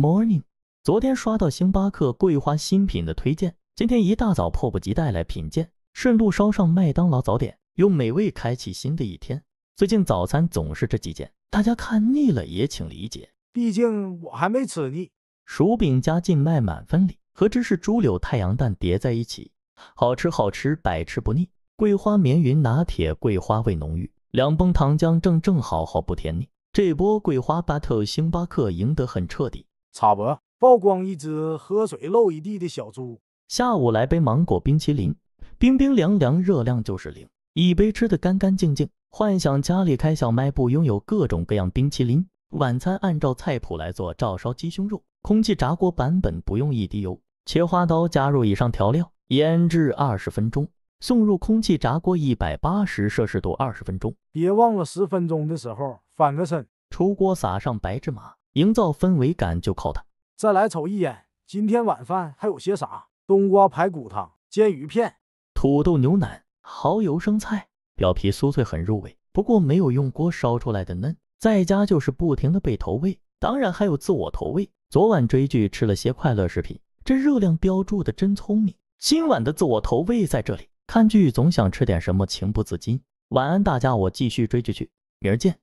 Morning，昨天刷到星巴克桂花新品的推荐，今天一大早迫不及待来品鉴，顺路捎上麦当劳早点，用美味开启新的一天。最近早餐总是这几件，大家看腻了也请理解，毕竟我还没吃腻。薯饼加静麦满分里，和芝士猪柳太阳蛋叠在一起，好吃好吃，百吃不腻。桂花绵云拿铁，桂花味浓郁，两泵糖浆正正好好，不甜腻。这波桂花 battle 星巴克赢得很彻底。查博曝光一只喝水漏一地的小猪。下午来杯芒果冰淇淋，冰冰凉凉，热量就是零，一杯吃的干干净净。幻想家里开小卖部，拥有各种各样冰淇淋。晚餐按照菜谱来做，照烧鸡胸肉，空气炸锅版本不用一滴油。切花刀，加入以上调料腌制二十分钟，送入空气炸锅一百八十摄氏度二十分钟。别忘了十分钟的时候翻个身，出锅撒上白芝麻。营造氛围感就靠它。再来瞅一眼，今天晚饭还有些啥：冬瓜排骨汤、煎鱼片、土豆牛腩、蚝油生菜，表皮酥脆，很入味。不过没有用锅烧出来的嫩。在家就是不停的被投喂，当然还有自我投喂。昨晚追剧吃了些快乐食品，这热量标注的真聪明。今晚的自我投喂在这里。看剧总想吃点什么，情不自禁。晚安大家，我继续追剧去，明儿见。